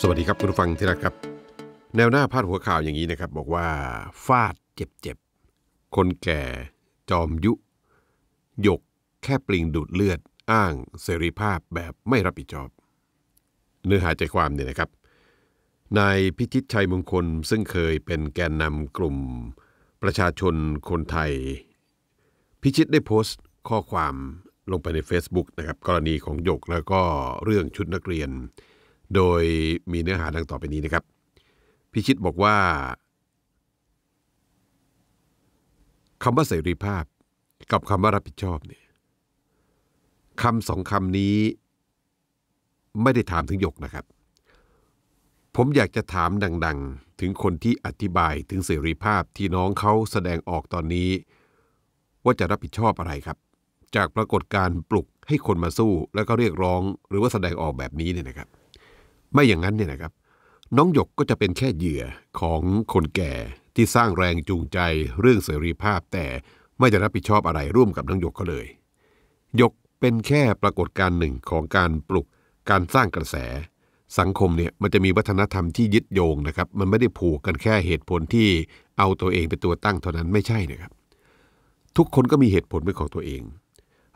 สวัสดีครับคุณฟังที่รักครับแนวหน้าพาดหัวข่าวอย่างนี้นะครับบอกว่าฟาดเจ็บๆคนแก่ จอมยุ ยก แค่ปลิง ดูดเลือดอ้างเสรีภาพแบบไม่รับผิดชอบ เนื้อหาใจความเนี่ยนะครับนายพิชิตชัยมงคล ซึ่งเคยเป็นแกนนำกลุ่ม ประชาชนคนไทย พิชิตได้โพสต์ ข้อความลงไปใน Facebook นะครับกรณีของหยกแล้วก็เรื่องชุดนักเรียนโดยมีเนื้อหาดังต่อไปนี้นะครับ พิชิตบอกว่าคำว่าเสรีภาพกับคำว่ารับผิดชอบเนี่ยคำสองคำนี้ ไม่ได้ถามถึงหยกนะครับ ผมอยากจะถามดังๆ ถึงคนที่อธิบายถึงเสรีภาพที่น้องเขาแสดงออกตอนนี้ ว่าจะรับผิดชอบอะไรครับ จากปรากฏการปลุกให้คนมาสู้แล้วก็เรียกร้องหรือว่าแสดงออกแบบนี้เนี่ยนะครับไม่อย่างนั้นเนี่ยนะครับ น้องหยกก็จะเป็นแค่เหยื่อของคนแก่ที่สร้างแรงจูงใจเรื่องเสรีภาพแต่ไม่จะรับผิดชอบอะไรร่วมกับน้องหยกก็เลยหยกเป็นแค่ปรากฏการณ์หนึ่งของการปลุกการสร้างกระแส สังคมเนี่ยมันจะมีวัฒนธรรมที่ยึดโยงนะครับ มันไม่ได้ผูกกันแค่เหตุผลที่เอาตัวเองเป็นตัวตั้งเท่านั้นไม่ใช่นะครับ ทุกคนก็มีเหตุผลเป็นของตัวเอง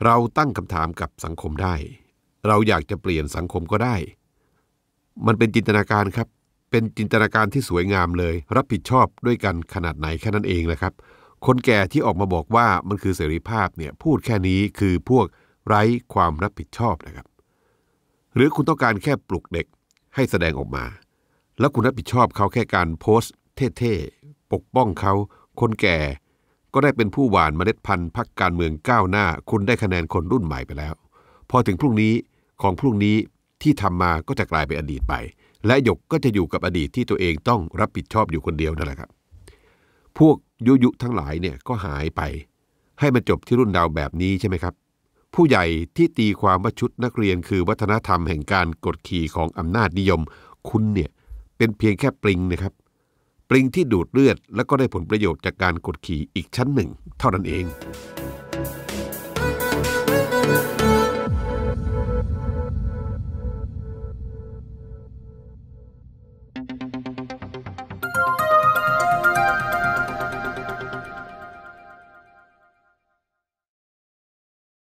เราตั้งคำถามกับสังคมได้ เราอยากจะเปลี่ยนสังคมก็ได้มันเป็นจินตนาการครับ เป็นจินตนาการที่สวยงามเลย รับผิดชอบด้วยกันขนาดไหนแค่นั้นเองแหละครับ คนแก่ที่ออกมาบอกว่ามันคือเสรีภาพเนี่ยพูดแค่นี้คือพวกไร้ความรับผิดชอบนะครับ หรือคุณต้องการแค่ปลุกเด็กให้แสดงออกมา แล้วคุณรับผิดชอบเขาแค่การโพสต์ เท่ๆปกป้องเขา คนแก่ ก็ได้เป็นผู้หวานเมล็ดพันธุ์พักการเมืองก้าวหน้า คุณได้คะแนนคนรุ่นใหม่ไปแล้ว พอถึงพรุ่งนี้ของพรุ่งนี้ที่ทำมาก็จะกลายเป็นอดีตไป และหยกก็จะอยู่กับอดีตที่ตัวเองต้องรับผิดชอบอยู่คนเดียวนั่นแหละครับ พวกยุยุทั้งหลายเนี่ยก็หายไป ให้มันจบที่รุ่นดาวแบบนี้ใช่ไหมครับ ผู้ใหญ่ที่ตีความว่าชุดนักเรียนคือ วัฒนธรรมแห่งการกดขี่ของอำนาจนิยมคุณเนี่ยเป็นเพียงแค่ปริงนะครับปริงที่ดูดเลือดและก็ได้ผลประโยชน์จากการกดขี่อีกชั้นหนึ่ง เท่านั้นเอง